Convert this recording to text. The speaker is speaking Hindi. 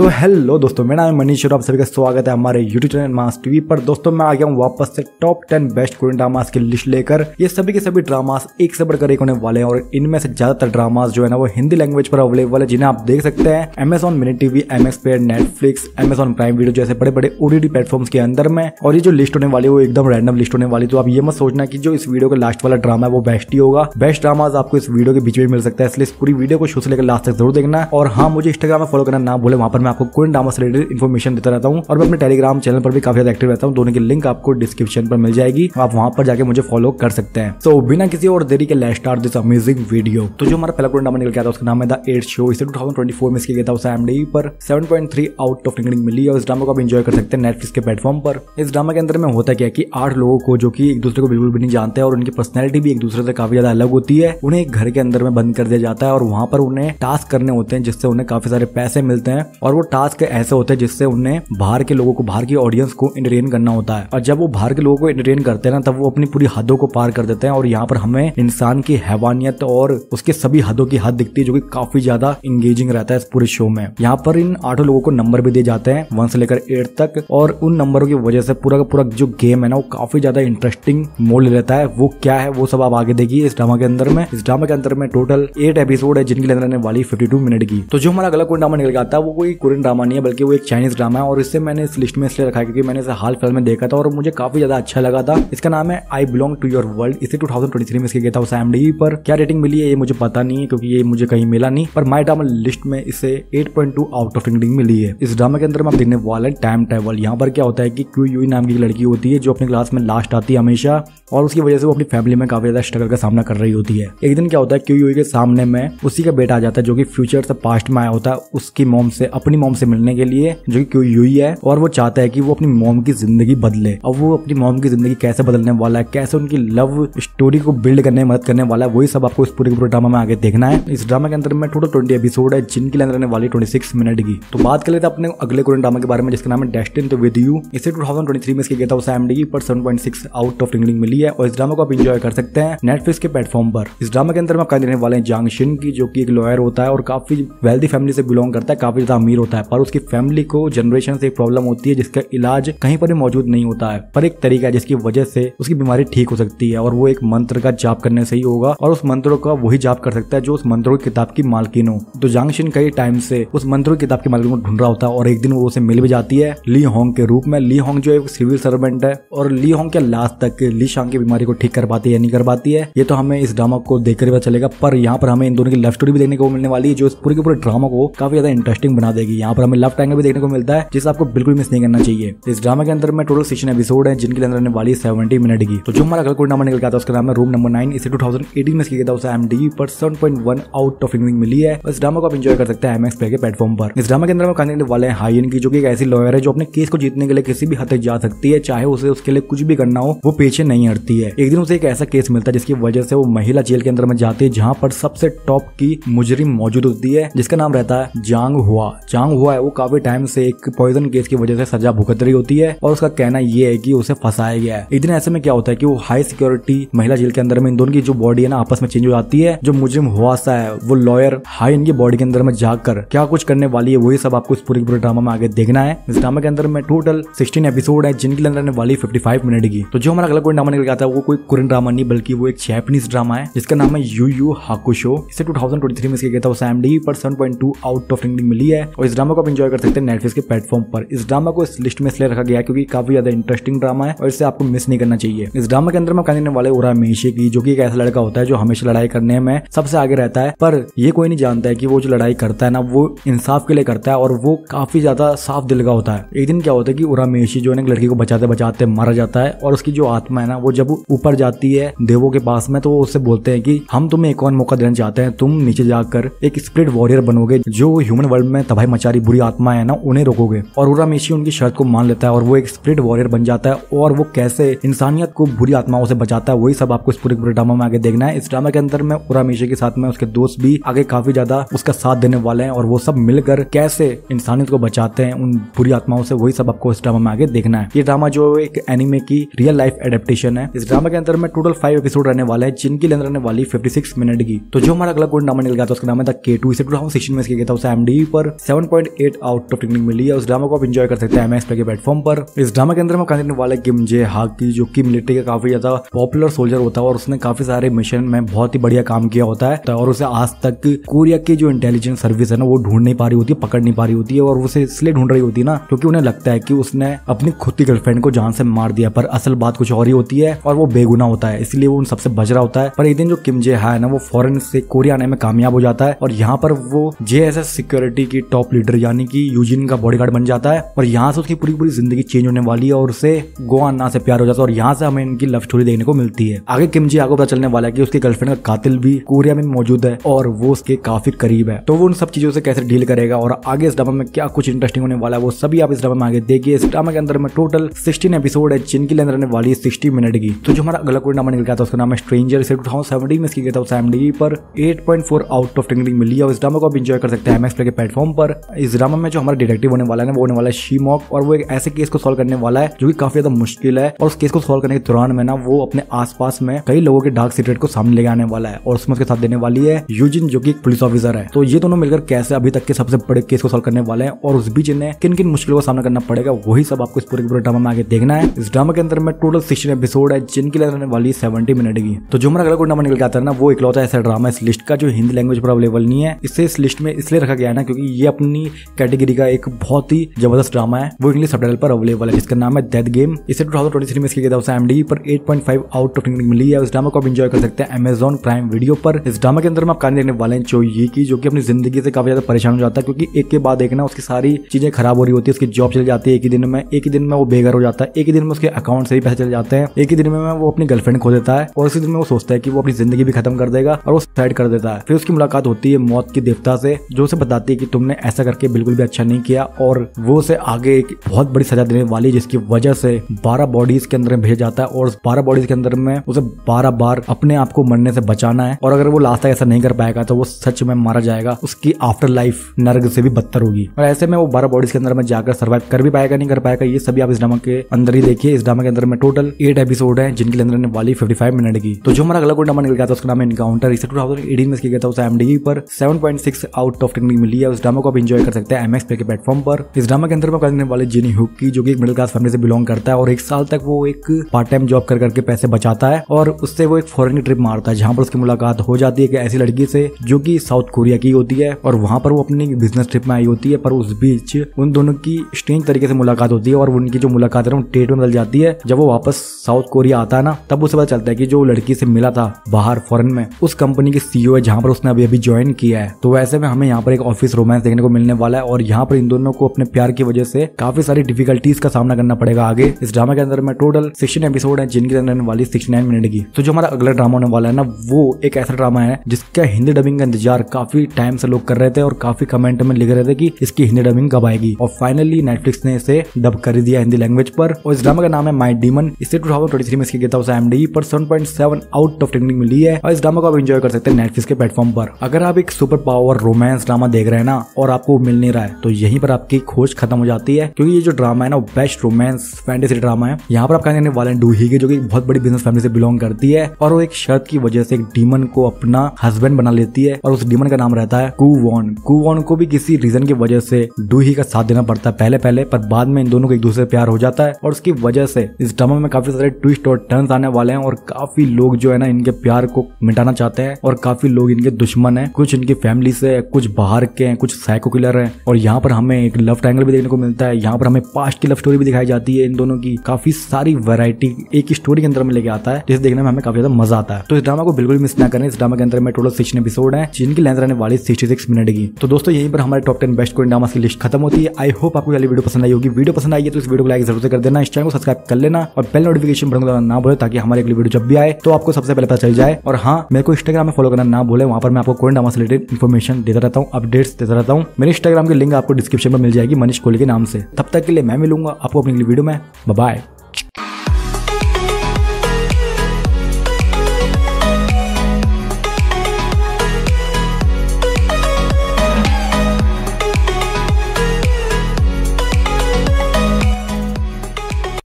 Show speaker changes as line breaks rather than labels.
तो हेलो दोस्तों मेरा नाम मनीष और आप सभी का स्वागत है हमारे यूट्यूब चैनल मास टीवी पर दोस्तों मैं आ गया हूँ वापस से top ten best Korean dramas की लिस्ट लेकर ये सभी के सभी ड्रामास एक से बढ़कर एक होने वाले हैं और इनमें से ज्यादातर ड्रामास जो है ना वो हिंदी लैंग्वेज पर अवेलेबल है जिन्हें आप देख सकते हैं Amazon mini TV M X पे नेटफ्लिक्स एमेजॉन प्राइम वीडियो जैसे बड़े बड़े ओडीडी प्लेटफॉर्म के अंदर में और ये जो लिस्ट होने वाली है वो एकदम रैंडम लिस्ट होने वाली तो आप ये मत सोचना की जो इस वीडियो का लास्ट वाला ड्रामा है वो बेस्ट ही होगा बेस्ट ड्रामाज आपको इस वीडियो के बीच में मिल सकता है इसलिए इस पूरी वीडियो को शुरू से लेकर लास्ट तक जरूर देखना और हाँ मुझे इंस्टाग्राम में फॉलो करना ना भूले वहां पर मैं आपको करंट डामा से रिलेटेड इन्फॉर्मेशन देता रहता हूँ और मैं अपने टेलीग्राम चैनल पर भी काफी ज्यादा एक्टिव रहता हूँ दोनों की लिंक आपको डिस्क्रिप्शन पर मिल जाएगी आप वहां पर जाकर मुझे फॉलो कर सकते हैं तो बिना किसी और देरी के let start this amazing video तो जो हमारा पहला करंट डामा निकल गया था उसका नाम है द एट शो इसे टू में इसके गया था उस एमडी पर सेवन आउट ऑफ रिंगिंग मिली और इस ड्रामा को आप इंजॉय कर सकते हैं नेटफ्लिक्स के प्लेटफॉर्म पर इस ड्रामा के अंदर में होता क्या की आठ लोगों को जो की एक दूसरे को बिल्कुल भी नहीं जानते और उनकी पर्सनैलिटी भी एक दूसरे से काफी ज्यादा अलग होती है उन्हें एक घर के अंदर में बंद कर दिया जाता है और वहां पर उन्हें टास्क करने होते हैं जिससे उन्हें काफी सारे पैसे मिलते हैं और टास्क ऐसे होते हैं जिससे उन्हें बाहर के लोगों को बाहर की ऑडियंस को इंटरटेन करना होता है और जब वो बाहर के लोगों को इंटरटेन करते हैं ना तब वो अपनी पूरी हदों को पार कर देते हैं और यहाँ पर हमें इंसान की हैवानियत और उसके सभी हदों की हद दिखती है जो की काफी ज्यादा इंगेजिंग रहता है इस पूरे शो में यहाँ पर इन आठों लोगों को नंबर भी दिए जाते हैं वन से लेकर एट तक और उन नंबरों की वजह से पूरा का पूरा जो गेम है ना वो काफी ज्यादा इंटरेस्टिंग मोड लेता है वो क्या है वो सब आप आगे देखिए इस ड्रामा के अंदर में इस ड्रामा के अंदर में टोटल एट एपिसोड है जिनके अंदर वाली फिफ्टी मिनट की तो जो हमारा अगला कोई ड्रामा निकल आता है वो कोई कोरियन ड्रामा नहीं है बल्कि वो एक चाइनीज ड्रामा है और इससे मैंने इस लिस्ट में इसलिए रखा है क्योंकि मैंने इसे हाल फिलहाल में देखा था और मुझे काफी ज्यादा अच्छा लगा था इसका नाम है I belong to your world इसे थ्री में इसके गेता हाउस पर क्या रेटिंग मिली है ये मुझे पता नहीं है क्योंकि ये मुझे कहीं मिला नहीं पर माई ड्रामा लिस्ट में इसे एट आउट ऑफ रेटिंग मिली है इस ड्रामा के अंदर आप देखने वाले टाइम ट्रेवल यहाँ पर क्या होता है की क्यू यू नाम की लड़की होती है जो अपने क्लास में लास्ट आती है हमेशा और उसकी वजह से वो अपनी फैमिली में काफी ज्यादा स्ट्रगल का सामना कर रही होती है एक दिन क्या होता है क्यू के सामने में उसी का बेटा आ जाता है जो कि फ्यूचर से पास्ट में आया होता है उसकी मोम से अपनी मोम से मिलने के लिए जो कि क्यू यू है और वो चाहता है कि वो अपनी मोम की जिंदगी बदले और वो अपनी मोम की जिंदगी कैसे बदलने वाला है कैसे उनकी लव स्टोरी को बिल्ड करने में मदद करने वाला है वही सब आपको इस पूरे पूरे ड्रामा में आगे देखना है इस ड्रामा के अंदर में टोटल ट्वेंटी एपिसोड है जिनकी अंदर रहने वाली ट्वेंटी सिक्स मिनट की तो बात कर लेते अपने अगले कोरियन ड्रामा के बारे में जिसका नाम है डेस्टिन विद यू इसे टू थाउजेंड ट्वेंटी थ्री में गया था एमडी पर seven point six out of टिंगलिंग मिली फ्री है और इस ड्रामा को आप इंजॉय कर सकते हैं नेटफ्लिक्स के प्लेटफॉर्म पर इस ड्रामा के अंदर हम कहानी देने वाले हैं जांग शिन की जो की एक लॉयर होता है और काफी वेल्दी फैमिली से बिलोंग करता है काफी ज्यादा अमीर होता है पर उसकी फैमिली को जनरेशन से एक प्रॉब्लम होती है जिसका इलाज कहीं पर भी मौजूद नहीं होता है पर एक तरीका है जिसकी वजह से उसकी बीमारी ठीक हो सकती है और वो एक मंत्र का जाप करने से ही होगा और उस मंत्रों का वही जाप कर सकता है जो उस मंत्रों की किताब की मालकिन हो तो जांग शिन कई टाइम से उस मंत्रों की किताब की मालकिन को ढूंढ रहा होता है और एक दिन वो उसे मिल भी जाती है ली होंग के रूप में ली होंग जो एक सिविल सर्वेंट है और ली होंग के लास्ट तक ली शांग की बीमारी को ठीक कर पाती है नहीं कर पाती है ये तो हमें इस ड्रामा को देखकर पता चलेगा पर यहाँ पर हमें इन दोनों की लव स्टोरी भी देखने को मिलने वाली है जो इस पूरे के पूरे ड्रामा को काफी ज्यादा इंटरेस्टिंग बना देगी यहाँ पर हमें लव ट्रैंगल भी देखने को मिलता है जिसे आपको बिल्कुल मिस नहीं करना चाहिए इस ड्रामा के अंदर में टोटल सिक्सन एपिसोड है जिनके अंदर रहने वाली सेवेंटी मिनट की तो जो हमारा अगला कोई नाम निकल गया था उसका नाम है रूम नंबर नाइन इसे टू में किया था एम डी पर seven point one out of rating मिली है इस ड्रामा को आप इंजॉय कर सकते हैं एमएक्स के प्लेटफॉर्म पर इस ड्रामा के अंदर हम वाले हैं हाइन की जो कि एक ऐसी लॉयर है जो अपने केस को जीतने के लिए किसी भी हद तक जा सकती है चाहे उसे उसके लिए कुछ भी करना हो वो पीछे नहीं हट करती है एक दिन उसे एक ऐसा केस मिलता है जिसकी वजह से वो महिला जेल के अंदर में जाती है जहाँ पर सबसे टॉप की मुजरिम मौजूद होती है जिसका नाम रहता है जांग हुआ जांग हुआ है वो काफी टाइम से एक पॉइजन केस की वजह से सजा भुगत रही होती है और उसका कहना यह है की उसे फंसाया गया है एक दिन ऐसे में क्या होता है की वो हाई सिक्योरिटी महिला जेल के अंदर में इन दोनों की जो बॉडी है ना आपस में चेंज हो जाती है जो मुजरिम हुआ सा है वो लॉयर हाई इनकी बॉडी के अंदर में जाकर क्या कुछ करने वाली है वही सब आपको इस पूरे पूरे ड्रामा में आगे देखना है इस ड्रामा के अंदर में टोटल सिक्सटीन एपिसोड है जिनकी अंदर वाली फिफ्टी फाइव मिनट की तो जो हमारा अगला कोई ड्रामा निकल क्या था वो कोई कोरियन ड्रामा नहीं बल्कि वो एक जैपनीज ड्रामा है जिसका नाम है यू यू हाकुशो इसे 2023 में इसके गया था उसे एमडी पर 7.2 आउट ऑफ रेटिंग मिली है और इस ड्रामा को आप इंजॉय कर सकते हैं नेटफ्लिक्स के प्लेटफॉर्म पर इस ड्रामा को इस लिस्ट में इसलिए रखा गया क्योंकि काफी ज्यादा इंटरेस्टिंग ड्रामा है और इसे आपको मिस नहीं करना चाहिए इस ड्रामा के अंदर मैं कहने वाले उरा मेशे की जो की एक ऐसा लड़का होता है जो हमेशा लड़ाई करने में सबसे आगे रहता है पर ये कोई नहीं जानता है कि वो जो लड़ाई करता है ना वो इंसाफ के लिए करता है और वो काफी ज्यादा साफ दिल का होता है एक दिन क्या होता है कि उरा मेशी जो है लड़की को बचाते बचाते मारा जाता है और उसकी जो आत्मा है ना वो और जब ऊपर जाती है देवो के पास में तो वो उससे बोलते हैं कि हम तुम्हें एक और मौका देना चाहते हैं तुम नीचे जाकर एक स्प्रिट वॉरियर बनोगे जो ह्यूमन वर्ल्ड में तबाही मचारी बुरी आत्मा है ना उन्हें रोकोगे और उरामेशी उनकी शर्त को मान लेता है और वो एक स्प्रिट वॉरियर बन जाता है और वो कैसे इंसानियत को बुरी आत्माओं से बचाता है वही सब आपको इस पूरे पूरे ड्रामा में आगे देखना है इस ड्रामा के अंदर में उरामेशी के साथ में उसके दोस्त भी आगे काफी ज्यादा उसका साथ देने वाले हैं और वो सब मिलकर कैसे इंसानियत को बचाते हैं उन बुरी आत्माओं से वही सब आपको इस ड्रामा में आगे देखना है ये ड्रामा जो एक एनिमे की रियल लाइफ एडेप्टेशन है है इस ड्रामा के अंदर में टोटल फाइव एपिसोड रहने वाले हैं जिनकी लेंथ रहने वाली फिफ्टी सिक्स मिनट की तो जो हमारा अगला कोई नाम निकल गया था उसका नाम है द के टू इसे टू थाउजेंड सिक्सटीन में गया था उसे एमडी पर seven point eight out of टेक्निक मिली है उस ड्रामा को आप इंजॉय कर सकते हैं एमएस के प्लेटफॉर्म पर इस ड्रामा के अंदर में कहने वाले किम जे हाक की जो की मिलिट्री का काफी ज्यादा पॉपुलर सोल्जर होता है और उसने काफी सारे मिशन में बहुत ही बढ़िया काम किया होता है तो और उसे आज तक कोरिया की जो इंटेलिजेंस सर्विस है ना वो ढूंढ नहीं पा रही होती है पकड़ नहीं पा रही होती है और उसे इसलिए ढूंढ रही होती है ना क्योंकि उन्हें लगता है कि उसने अपनी खुद की गर्लफ्रेंड को जान से मार दिया पर असल बात कुछ और ही होती है है और वो बेगुना होता है इसलिए वो उन सबसे बज रहा होता है पर एक दिन जो किम जे हा है ना वो फॉरन से कोरिया आने में कामयाब हो जाता है और यहाँ पर वो जे एस एस सिक्योरिटी की टॉप लीडर यानी कि यूजिन का बॉडीगार्ड बन जाता है और यहाँ से उसकी पूरी पूरी जिंदगी चेंज होने वाली है और उसे गोआन्ना से प्यार हो जाता है और यहाँ से हमें इनकी लव स्टोरी देखने को मिलती है आगे किम जी आगे पता चलने वाला है कि उसकी गर्लफ्रेंड का कातिल भी कोरिया में मौजूद है और वो उसके काफी करीब है तो वो उन सब चीजों से कैसे डील करेगा और आगे इस ड्रामा में क्या कुछ इंटरेस्टिंग होने वाला है वो सभी आप इस ड्रामा में आगे देखिए इस ड्रामा के अंदर में टोटल सिक्सटीन एपिसोड है जिनकी अंदर वाली सिक्सटी मिनट की तो जो हमारा अगला कोई नाम निकल गया था उसका नाम है स्ट्रेंजर इसे टू थाउजेंड में गया था उस एमडी पर 8.4 आउट ऑफ टेन मिली है इस ड्रामा को आप इंजॉय कर सकते हैं एमएस प्ले के प्लेटफॉर्म पर इस ड्रामा में जो हमारा डिटेक्टिव होने वाला है वो होने वाला है शीमॉक और वो एक ऐसे केस को सोल्व करने वाला है जो की काफी ज्यादा मुश्किल है और उस केस को सोल्व करने के दौरान में ना वो अपने आसपास में कई लोगों के डार्क सीक्रेट को सामने ले आने वाला है और उसमें उसके साथ देने वाली है यूजिन जो की एक पुलिस ऑफिसर है तो ये दोनों मिलकर कैसे अभी तक के सबसे बड़े केस को सोल्व करने वाले हैं और उस बीच इन्हें किन किन मुश्किलों का सामना करना पड़ेगा वही सब आपको इस पूरे पूरे ड्रामा में आगे देखना है इस ड्रामा के अंदर में टोटल सिक्सटीन एपिसोड कोड है जिनके लिए रहने वाली सेवेंटी मिनट की तो जो हमारा अगला कोड नंबर निकल के आता है ना वो इकलौता ऐसा ड्रामा इस लिस्ट का जो हिंदी लैंग्वेज पर अवेलेबल नहीं है इसे इस लिस्ट में इसलिए रखा गया है ना क्योंकि ये अपनी कैटेगरी का एक बहुत ही जबरदस्त ड्रामा है वो इंग्लिश सब पर अवेलेबल है जिसका नाम है डेथ गेम इसे टू थाउजेंड ट्वेंटी थ्री में इसकी एम डी पर eight point five out of टिकट मिली है उस ड्रामा को आप इंजॉय कर सकते हैं अमेजन प्राइम वीडियो पर इस ड्रामा के अंदर में आप कहानी देखने वाले हैं जो ये की जो कि अपनी जिंदगी से काफी ज्यादा परेशान हो जाता है क्योंकि एक के बाद देखना उसकी सारी चीजें खराब हो रही होती है उसकी जॉब चल जाती है एक ही दिन में एक ही दिन में वो बेघर हो जाता है एक ही दिन में उसके अकाउंट से ही पैसे चले जाते हैं एक ही दिन में वो अपनी गर्लफ्रेंड खो देता है और उसी दिन में वो सोचता है कि वो अपनी जिंदगी भी खत्म कर देगा और वो सुसाइड कर देता है फिर उसकी मुलाकात होती है मौत की देवता से जो उसे बताती है कि तुमने ऐसा करके बिल्कुल भी अच्छा नहीं किया और वो उसे आगे एक बहुत बड़ी सजा देने वाली जिसकी वजह से बारह बॉडीज के अंदर भेज जाता है और उस बारह बॉडीज के अंदर में उसे बारह बार अपने आप को मरने से बचाना है और अगर वो लास्ट तक ऐसा नहीं कर पाएगा तो वो सच में मारा जाएगा उसकी आफ्टर लाइफ नर्ग से भी बदतर होगी और ऐसे में वो बारह बॉडीज के अंदर में जाकर सर्वाइव कर भी पाएगा नहीं कर पाएगा ये सभी आप इस ड्रामा के अंदर ही देखिए इस ड्रामा के अंदर में टोटल एट एपिसोड कोड है जिनके अंदर देन वाली फिफ्टी फाइव मिनट की तो जो हमारा अगला कोड नंबर निकल गया था उसका नाम इनकाउंटर इसे टू थाउजेंड एटीन में किया था उस डी e पर seven point six out of टेक्निक मिली है उस ड्रामा को आप इंजॉय कर सकते हैं एमएक्स पे के प्लेटफॉर्म पर इस ड्रामा के अंदर करने वाले जिनी हुक की जो कि एक मिडिल क्लास फैमिली से बिलोंग करता है और एक साल तक वो एक पार्ट टाइम जॉब कर करके पैसे बचाता है और उससे वो एक फॉरन की ट्रिप मारता है जहाँ पर उसकी मुलाकात हो जाती है एक ऐसी लड़की से जो कि साउथ कोरिया की होती है और वहाँ पर वो अपनी बिजनेस ट्रिप में आई होती है पर उस बीच उन दोनों की स्ट्रेंज तरीके से मुलाकात होती है और उनकी जो मुलाकात है वो टेट में बदल जाती है जब वो वापस साउथ कोरिया कोरिया आता है ना तब उसे पता चलता है कि जो लड़की से मिला था बाहर फॉरन में उस कंपनी के सीईओ है जहाँ पर उसने अभी अभी ज्वाइन किया है तो वैसे में हमें यहाँ पर एक ऑफिस रोमांस देखने को मिलने वाला है और यहाँ पर इन दोनों को अपने प्यार की वजह से काफी सारी डिफिकल्टीज का सामना करना पड़ेगा आगे इस ड्रामा के अंदर में टोटल सिक्सटीन एपिसोड है जिनके अंदर वाली सिक्सटी नाइन मिनट की तो जो हमारा अगला ड्रामा होने वाला है ना वो एक ऐसा ड्रामा है जिसका हिंदी डबिंग का इंतजार काफी टाइम से लोग कर रहे थे और काफी कमेंट में लिख रहे थे कि इसकी हिंदी डबिंग कब आएगी और फाइनली नेटफ्लिक्स ने इसे डब कर दिया हिंदी लैंग्वेज पर और इस ड्रामा का नाम है माई डीमन इसे टू सीरीज में इसकी गेट हाउस एमडी पर seven point seven out of टेक्निक मिली है और इस ड्रामा को आप एंजॉय कर सकते हैं नेटफ्लिक्स के प्लेटफॉर्म पर अगर आप एक सुपर पावर रोमांस ड्रामा देख रहे हैं ना और आपको मिल नहीं रहा है तो यहीं पर आपकी खोज खत्म हो जाती है क्योंकि ये जो ड्रामा है ना बेस्ट रोमांस फैंटेसी ड्रामा है यहाँ पर आप कहानी वाले डू ही जो की बहुत बड़ी बिजनेस फैमिली से बिलोंग करती है और वो एक शर्त की वजह से एक डीमन को अपना हस्बैंड बना लेती है और उस डीमन का नाम रहता है कुवॉन कुवॉन को भी किसी रीजन की वजह से डूही का साथ देना पड़ता है पहले पहले पर बाद में इन दोनों को एक दूसरे प्यार हो जाता है और उसकी वजह से इस ड्रामा में काफी सारे ट्विस्ट और टर्न आने वाले हैं और काफी लोग जो है ना इनके प्यार को मिटाना चाहते हैं और काफी लोग इनके दुश्मन हैं कुछ इनकी फैमिली से कुछ बाहर के हैं कुछ साइको किलर है और यहाँ पर हमें एक लव ट्रैंगल भी देखने को मिलता है यहाँ पर हमें पास्ट की लव स्टोरी भी दिखाई जाती है इन दोनों की काफी सारी वेरायटी एक स्टोरी के अंदर में लेके आता है जिसे देखने में हमें काफी ज्यादा मजा आता है तो इस ड्रामा को बिल्कुल मिस ना करें इस ड्रामा के अंदर में टोटल सिक्स एपिसोड है जिनकी लेंथ रहने वाली सिक्सटी सिक्स मिनट की तो दोस्तों यहीं पर हमारे top ten best Korean drama की लिस्ट खत्म होती है आई होप आपको वाली वीडियो पसंद आई होगी वीडियो पसंद आई है तो इस वीडियो को लाइक जरूर से कर देना इस चैनल को सब्सक्राइब कर लेना और बेल नोटिफिकेशन करना ना भूले ताकि हमारे अगली वीडियो जब भी आए तो आपको सबसे पहले पता चल जाए और हाँ मेरे को इंस्टाग्राम में फॉलो करना ना भूले वहाँ पर मैं आपको कोई ड्रामा से रिलेटेड इन्फॉर्मेशन देता रहता हूँ अपडेट्स देता रहता हूँ मेरे इंस्टाग्राम की लिंक आपको डिस्क्रिप्शन में मिल जाएगी मनीष कोहली के नाम से तब तक के लिए मैं मिलूंगा आपको अपनी वीडियो में बाय